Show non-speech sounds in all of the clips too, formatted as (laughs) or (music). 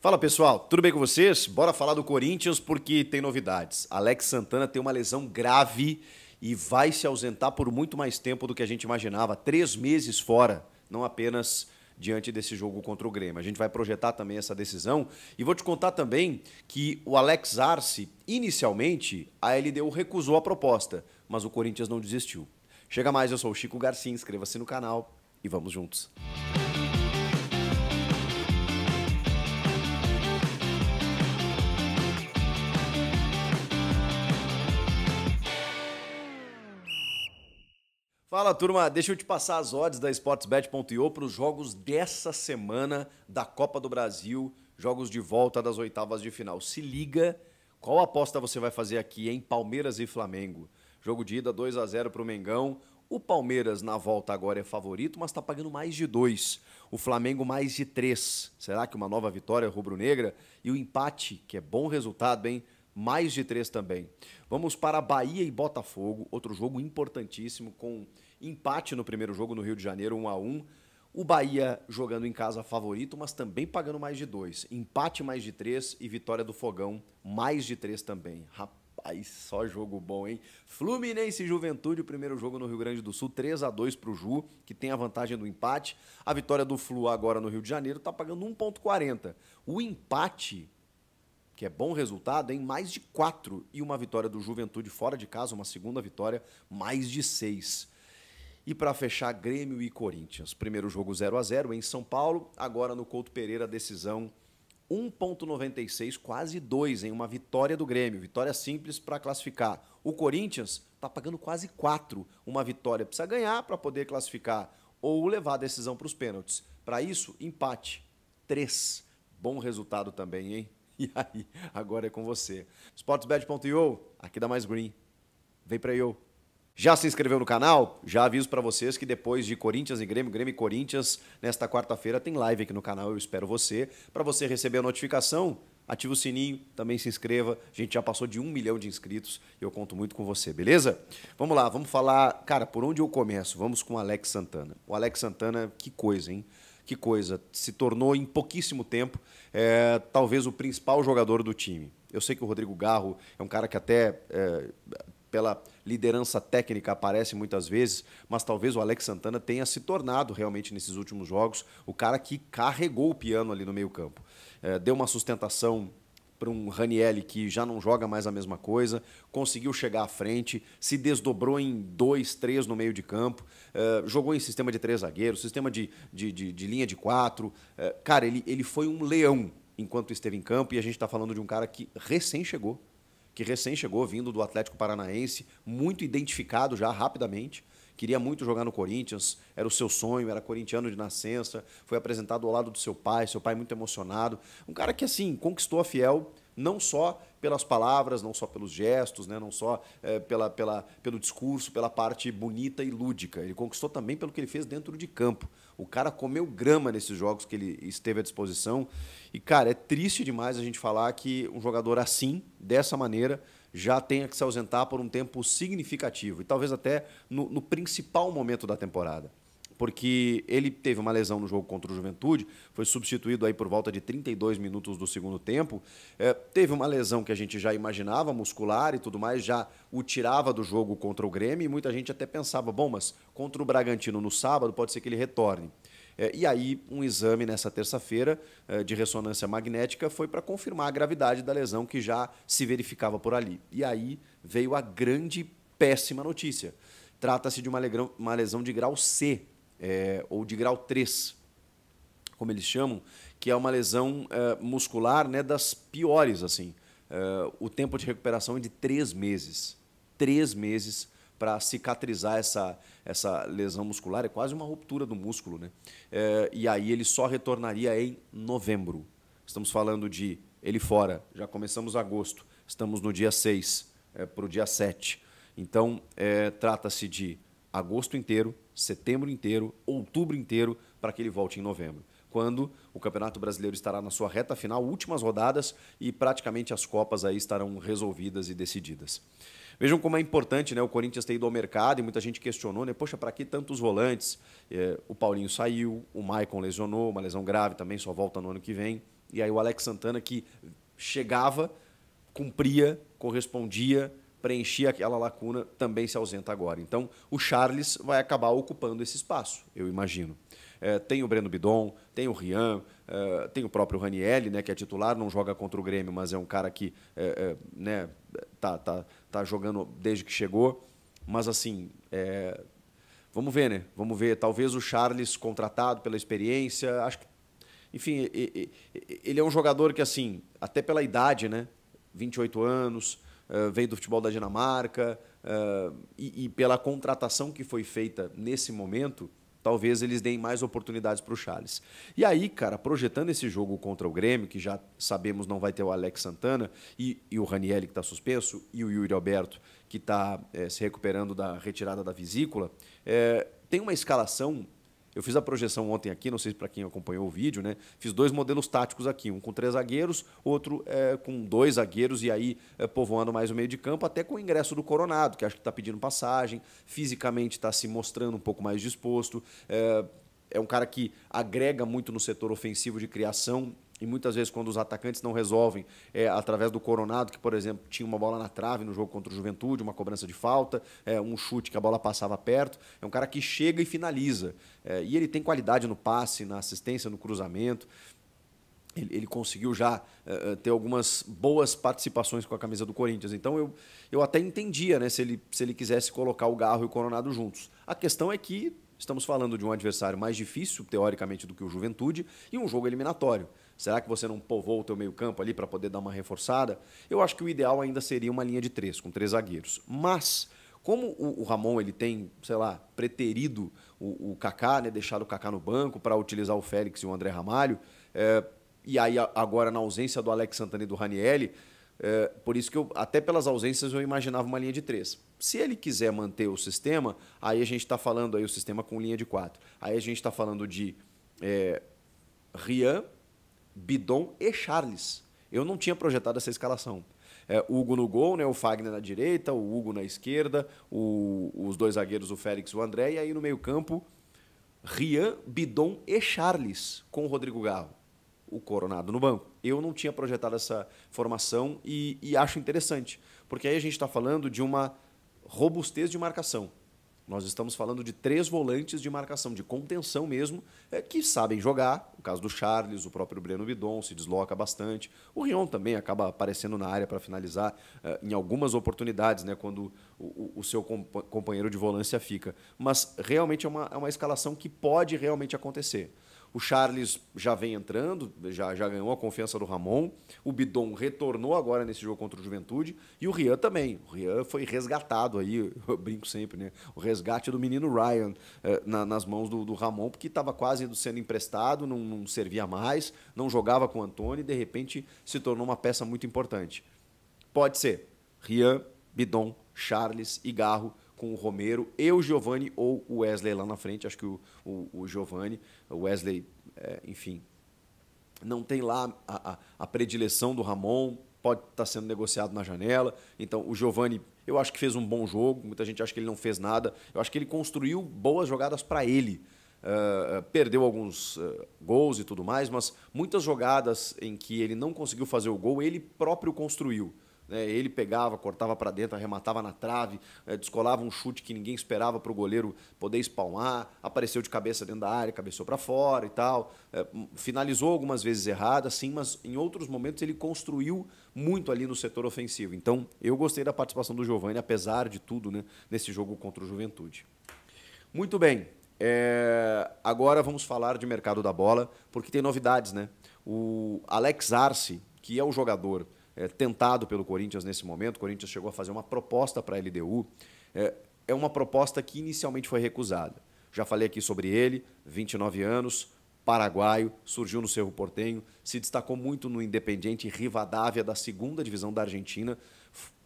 Fala pessoal, tudo bem com vocês? Bora falar do Corinthians porque tem novidades. Alex Santana tem uma lesão grave e vai se ausentar por muito mais tempo do que a gente imaginava três meses fora, não apenas diante desse jogo contra o Grêmio. A gente vai projetar também essa decisão e vou te contar também que o Alex Arce, inicialmente, a LDU recusou a proposta, mas o Corinthians não desistiu. Chega mais, eu sou o Chico Garcia, inscreva-se no canal e vamos juntos. Música Fala turma, deixa eu te passar as odds da sportsbet.io para os jogos dessa semana da Copa do Brasil, jogos de volta das oitavas de final. Se liga, qual aposta você vai fazer aqui em Palmeiras e Flamengo? Jogo de ida 2 a 0 para o Mengão. O Palmeiras na volta agora é favorito, mas está pagando mais de dois O Flamengo mais de três Será que uma nova vitória rubro-negra? E o empate, que é bom resultado, hein? mais de três também. Vamos para Bahia e Botafogo, outro jogo importantíssimo com Empate no primeiro jogo no Rio de Janeiro, 1 a 1 O Bahia jogando em casa favorito, mas também pagando mais de dois. Empate mais de três e vitória do Fogão mais de três também. Rapaz, só jogo bom, hein? Fluminense e Juventude, o primeiro jogo no Rio Grande do Sul, 3 a 2 para o Ju, que tem a vantagem do empate. A vitória do Flu agora no Rio de Janeiro está pagando 1,40. O empate que é bom resultado, em mais de quatro e uma vitória do Juventude fora de casa, uma segunda vitória, mais de seis. E para fechar, Grêmio e Corinthians. Primeiro jogo 0 a 0 em São Paulo, agora no Couto Pereira, decisão 1,96, quase 2 em uma vitória do Grêmio. Vitória simples para classificar. O Corinthians está pagando quase 4. Uma vitória precisa ganhar para poder classificar ou levar a decisão para os pênaltis. Para isso, empate 3. Bom resultado também, hein? (laughs) E aí, agora é com você. Sportsbet.io, aqui dá mais green. Vem para eu. Já se inscreveu no canal? Já aviso para vocês que depois de Corinthians e Grêmio, Grêmio e Corinthians, nesta quarta-feira tem live aqui no canal, eu espero você. Para você receber a notificação, Ative o sininho, também se inscreva. A gente já passou de um milhão de inscritos e eu conto muito com você, beleza? Vamos lá, vamos falar. Cara, por onde eu começo? Vamos com o Alex Santana. O Alex Santana, que coisa, hein? Que coisa. Se tornou em pouquíssimo tempo é, talvez o principal jogador do time. Eu sei que o Rodrigo Garro é um cara que até é, pela liderança técnica aparece muitas vezes, mas talvez o Alex Santana tenha se tornado realmente nesses últimos jogos o cara que carregou o piano ali no meio-campo. É, deu uma sustentação para um Ranielli que já não joga mais a mesma coisa, conseguiu chegar à frente, se desdobrou em dois, três no meio de campo, é, jogou em sistema de três zagueiros, sistema de, de, de, de linha de quatro. É, cara, ele, ele foi um leão enquanto esteve em campo e a gente está falando de um cara que recém chegou que recém chegou vindo do Atlético Paranaense, muito identificado já rapidamente. Queria muito jogar no Corinthians, era o seu sonho, era corintiano de nascença, foi apresentado ao lado do seu pai, seu pai muito emocionado. Um cara que, assim, conquistou a Fiel não só pelas palavras, não só pelos gestos, né? não só é, pela, pela, pelo discurso, pela parte bonita e lúdica. Ele conquistou também pelo que ele fez dentro de campo. O cara comeu grama nesses jogos que ele esteve à disposição. E, cara, é triste demais a gente falar que um jogador assim, dessa maneira, já tenha que se ausentar por um tempo significativo e talvez até no, no principal momento da temporada porque ele teve uma lesão no jogo contra o Juventude, foi substituído aí por volta de 32 minutos do segundo tempo. É, teve uma lesão que a gente já imaginava, muscular e tudo mais, já o tirava do jogo contra o Grêmio e muita gente até pensava, bom, mas contra o Bragantino no sábado pode ser que ele retorne. É, e aí, um exame nessa terça-feira é, de ressonância magnética foi para confirmar a gravidade da lesão que já se verificava por ali. E aí veio a grande péssima notícia. Trata-se de uma, uma lesão de grau C é, ou de grau 3, como eles chamam, que é uma lesão é, muscular né, das piores. assim. É, o tempo de recuperação é de três meses. Três meses para cicatrizar essa, essa lesão muscular, é quase uma ruptura do músculo. Né? É, e aí ele só retornaria em novembro. Estamos falando de ele fora, já começamos agosto, estamos no dia 6 é, para o dia 7. Então, é, trata-se de agosto inteiro, setembro inteiro, outubro inteiro, para que ele volte em novembro quando o Campeonato Brasileiro estará na sua reta final, últimas rodadas e praticamente as Copas aí estarão resolvidas e decididas. Vejam como é importante né, o Corinthians ter ido ao mercado e muita gente questionou, né? Poxa, para que tantos volantes? É, o Paulinho saiu, o Maicon lesionou, uma lesão grave também, só volta no ano que vem. E aí o Alex Santana que chegava, cumpria, correspondia, preencher aquela lacuna também se ausenta agora. Então, o Charles vai acabar ocupando esse espaço, eu imagino. É, tem o Breno Bidon, tem o Rian, é, tem o próprio Ranielli, né, que é titular, não joga contra o Grêmio, mas é um cara que é, é né, tá, tá, tá jogando desde que chegou. Mas, assim, é, vamos ver, né? Vamos ver. Talvez o Charles, contratado pela experiência, acho que. Enfim, ele é um jogador que, assim, até pela idade, né? 28 anos, eh, veio do futebol da Dinamarca, uh, e, e, pela contratação que foi feita nesse momento, talvez eles deem mais oportunidades para o Charles. E aí, cara, projetando esse jogo contra o Grêmio, que já sabemos não vai ter o Alex Santana, e, e o Raniel, que está suspenso, e o Yuri Alberto, que está é, eh, se recuperando da retirada da vesícula, é, tem uma escalação eu fiz a projeção ontem aqui, não sei para quem acompanhou o vídeo, né? Fiz dois modelos táticos aqui, um com três zagueiros, outro é, com dois zagueiros e aí é, povoando mais o meio de campo, até com o ingresso do Coronado, que acho que está pedindo passagem, fisicamente está se mostrando um pouco mais disposto. É, é um cara que agrega muito no setor ofensivo de criação e muitas vezes, quando os atacantes não resolvem, é, através do Coronado, que, por exemplo, tinha uma bola na trave no jogo contra o Juventude, uma cobrança de falta, é, um chute que a bola passava perto. É um cara que chega e finaliza. É, e ele tem qualidade no passe, na assistência, no cruzamento. Ele, ele conseguiu já é, é, ter algumas boas participações com a camisa do Corinthians. Então, eu, eu até entendia né, se, ele, se ele quisesse colocar o Garro e o Coronado juntos. A questão é que estamos falando de um adversário mais difícil, teoricamente, do que o Juventude, e um jogo eliminatório. Será que você não povoou o teu meio-campo ali para poder dar uma reforçada? Eu acho que o ideal ainda seria uma linha de três, com três zagueiros. Mas, como o, o Ramon ele tem, sei lá, preterido o, o Kaká, né, deixado o Kaká no banco para utilizar o Félix e o André Ramalho, é, e aí agora na ausência do Alex Santana e do Ranielli, é, por isso que eu, até pelas ausências, eu imaginava uma linha de três. Se ele quiser manter o sistema, aí a gente está falando aí o sistema com linha de quatro. Aí a gente está falando de é, Rian, Bidon e Charles. Eu não tinha projetado essa escalação. É, Hugo no gol, né, o Fagner na direita, o Hugo na esquerda, o, os dois zagueiros, o Félix e o André, e aí no meio-campo, Rian, Bidon e Charles com o Rodrigo Garro. O Coronado no banco. Eu não tinha projetado essa formação e, e acho interessante, porque aí a gente está falando de uma robustez de marcação. Nós estamos falando de três volantes de marcação, de contenção mesmo, é, que sabem jogar. O caso do Charles, o próprio Breno Bidon se desloca bastante. O Rion também acaba aparecendo na área para finalizar é, em algumas oportunidades, né, quando o, o seu companheiro de volância fica. Mas realmente é uma, é uma escalação que pode realmente acontecer. O Charles já vem entrando, já, já ganhou a confiança do Ramon. O Bidon retornou agora nesse jogo contra o Juventude. E o Rian também. O Rian foi resgatado aí, (laughs) eu brinco sempre, né? O resgate do menino Ryan eh, na, nas mãos do, do Ramon, porque estava quase sendo emprestado, não, não, servia mais, não jogava com o Antônio e de repente se tornou uma peça muito importante. Pode ser. Rian, Bidon, Charles e Garro com o Romero e o Giovani ou o Wesley lá na frente. Acho que o, o, o Giovani, o Wesley, é, enfim, não tem lá a, a, a predileção do Ramon, pode estar tá sendo negociado na janela. Então, o Giovani, eu acho que fez um bom jogo, muita gente acha que ele não fez nada. Eu acho que ele construiu boas jogadas para ele. Uh, perdeu alguns uh, gols e tudo mais, mas muitas jogadas em que ele não conseguiu fazer o gol, ele próprio construiu. Né, ele pegava, cortava para dentro, arrematava na trave, eh, descolava um chute que ninguém esperava para o goleiro poder espalmar, apareceu de cabeça dentro da área, cabeçou para fora e tal. Eh, finalizou algumas vezes errado, assim, mas em outros momentos ele construiu muito ali no setor ofensivo. Então, eu gostei da participação do Giovani, apesar de tudo, né, nesse jogo contra o Juventude. Muito bem. É... agora vamos falar de mercado da bola, porque tem novidades, né? O Alex Arce, que é o jogador é, tentado pelo Corinthians nesse momento. O Corinthians chegou a fazer uma proposta para a LDU. É, é uma proposta que inicialmente foi recusada. Já falei aqui sobre ele, 29 anos, paraguaio, surgiu no Cerro Portenho, se destacou muito no Independiente Rivadavia da segunda divisão da Argentina,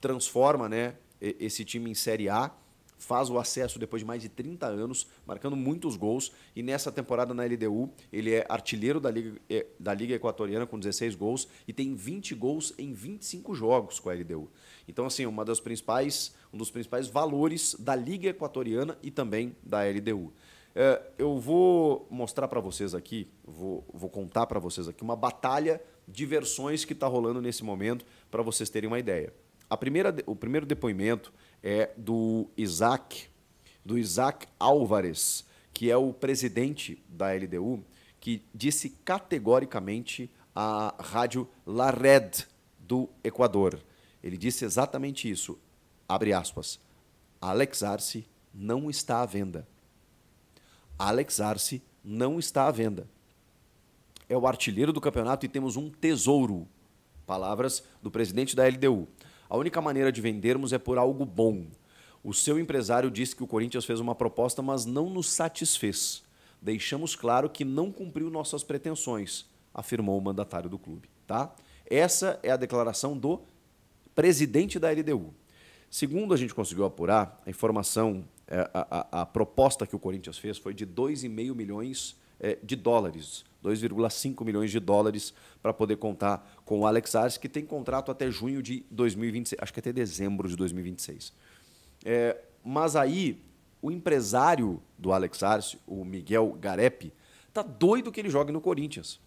transforma né, esse time em Série A faz o acesso depois de mais de 30 anos, marcando muitos gols. E nessa temporada na LDU, ele é artilheiro da Liga, eh, da Liga Equatoriana com 16 gols e tem 20 gols em 25 jogos com a LDU. Então, assim, uma das principais, um dos principais valores da Liga Equatoriana e também da LDU. É, eh, eu vou mostrar para vocês aqui, vou, vou contar para vocês aqui uma batalha de versões que está rolando nesse momento, para vocês terem uma ideia. A primeira, o primeiro depoimento é do Isaac, do Isaac Álvares, que é o presidente da LDU, que disse categoricamente à rádio La Red do Equador. Ele disse exatamente isso. Abre aspas. Alex Arce não está à venda. Alex Arce não está à venda. É o artilheiro do campeonato e temos um tesouro. Palavras do presidente da LDU. A única maneira de vendermos é por algo bom. O seu empresário disse que o Corinthians fez uma proposta, mas não nos satisfez. Deixamos claro que não cumpriu nossas pretensões, afirmou o mandatário do clube. Tá? Essa é a declaração do presidente da LDU. Segundo a gente conseguiu apurar, a informação, é, a, a, a proposta que o Corinthians fez foi de 2,5 milhões é, de dólares, 2,5 milhões de dólares para poder contar com o Alex Arce, que tem contrato até junho de 2026, acho que até dezembro de 2026. É, mas aí, o empresário do Alex Arce, o Miguel Garepe, tá doido que ele jogue no Corinthians.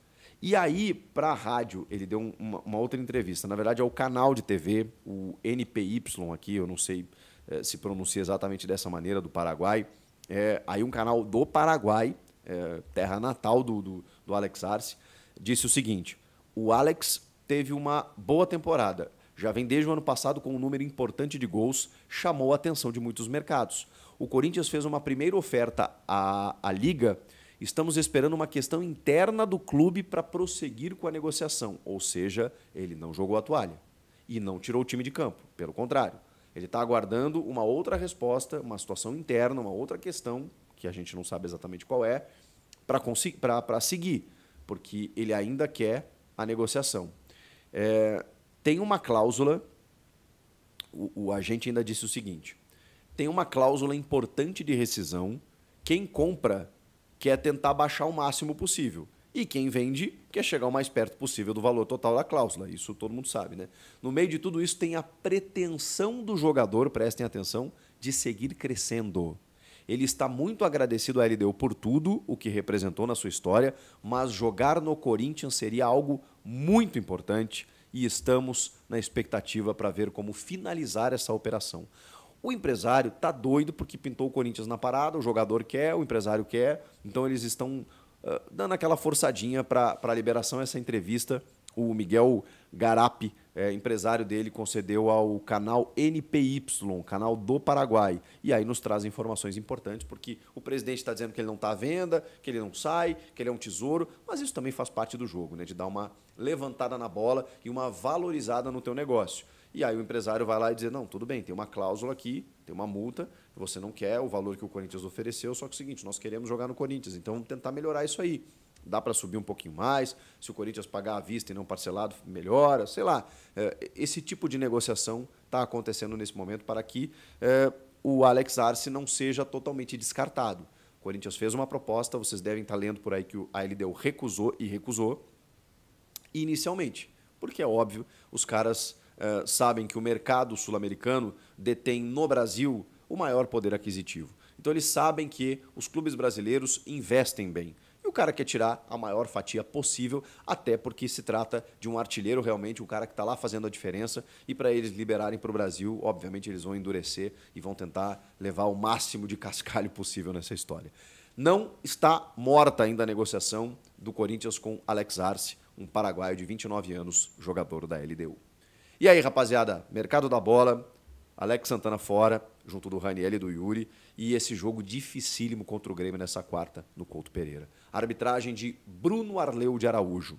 E aí, para a rádio, ele deu uma, uma, outra entrevista. Na verdade, é o canal de TV, o NPY aqui, eu não sei é, se pronuncia exatamente dessa maneira, do Paraguai. É, aí um canal do Paraguai é, terra natal do, do, do Alex Arce, disse o seguinte: o Alex teve uma boa temporada. Já vem desde o ano passado com um número importante de gols, chamou a atenção de muitos mercados. O Corinthians fez uma primeira oferta à, à Liga. Estamos esperando uma questão interna do clube para prosseguir com a negociação. Ou seja, ele não jogou a toalha e não tirou o time de campo. Pelo contrário, ele está aguardando uma outra resposta, uma situação interna, uma outra questão que a gente não sabe exatamente qual é, para seguir, porque ele ainda quer a negociação. É, tem uma cláusula, o, o agente ainda disse o seguinte: tem uma cláusula importante de rescisão. Quem compra quer tentar baixar o máximo possível. E quem vende quer chegar o mais perto possível do valor total da cláusula. Isso todo mundo sabe, né? No meio de tudo isso tem a pretensão do jogador, prestem atenção, de seguir crescendo. Ele está muito agradecido à LDU por tudo o que representou na sua história, mas jogar no Corinthians seria algo muito importante e estamos na expectativa para ver como finalizar essa operação. O empresário tá doido porque pintou o Corinthians na parada, o jogador quer, o empresário quer, então eles estão uh, dando aquela forçadinha para a liberação essa entrevista o Miguel Garapi, é, empresário dele, concedeu ao canal NPY, canal do Paraguai. E aí nos traz informações importantes, porque o presidente está dizendo que ele não está à venda, que ele não sai, que ele é um tesouro, mas isso também faz parte do jogo, né? De dar uma levantada na bola e uma valorizada no teu negócio. E aí o empresário vai lá e diz, não, tudo bem, tem uma cláusula aqui, tem uma multa, você não quer o valor que o Corinthians ofereceu, só que é o seguinte, nós queremos jogar no Corinthians, então vamos tentar melhorar isso aí dá para subir um pouquinho mais, se o Corinthians pagar à vista e não parcelado, melhora, sei lá. É, esse tipo de negociação está acontecendo nesse momento para que é, o Alex Arce não seja totalmente descartado. O Corinthians fez uma proposta, vocês devem estar tá lendo por aí que a LDU recusou e recusou inicialmente, porque é óbvio, os caras é, sabem que o mercado sul-americano detém no Brasil o maior poder aquisitivo. Então eles sabem que os clubes brasileiros investem bem o cara quer tirar a maior fatia possível, até porque se trata de um artilheiro realmente, um cara que está lá fazendo a diferença. E para eles liberarem para o Brasil, obviamente eles vão endurecer e vão tentar levar o máximo de cascalho possível nessa história. Não está morta ainda a negociação do Corinthians com Alex Arce, um paraguaio de 29 anos, jogador da LDU. E aí, rapaziada, mercado da bola Alex Santana fora, junto do Raniel e do Yuri, e esse jogo dificílimo contra o Grêmio nessa quarta, no Couto Pereira. Arbitragem de Bruno Arleu de Araújo.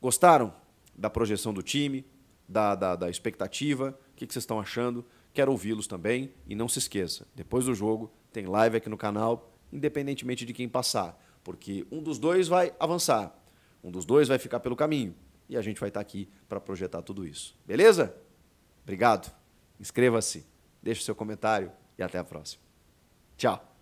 Gostaram da projeção do time, da, da, da expectativa? O que, que vocês estão achando? Quero ouvi-los também. E não se esqueça, depois do jogo, tem live aqui no canal, independentemente de quem passar, porque um dos dois vai avançar, um dos dois vai ficar pelo caminho. E a gente vai estar tá aqui para projetar tudo isso. Beleza? Obrigado. Inscreva-se, deixe seu comentário e até a próxima. Tchau!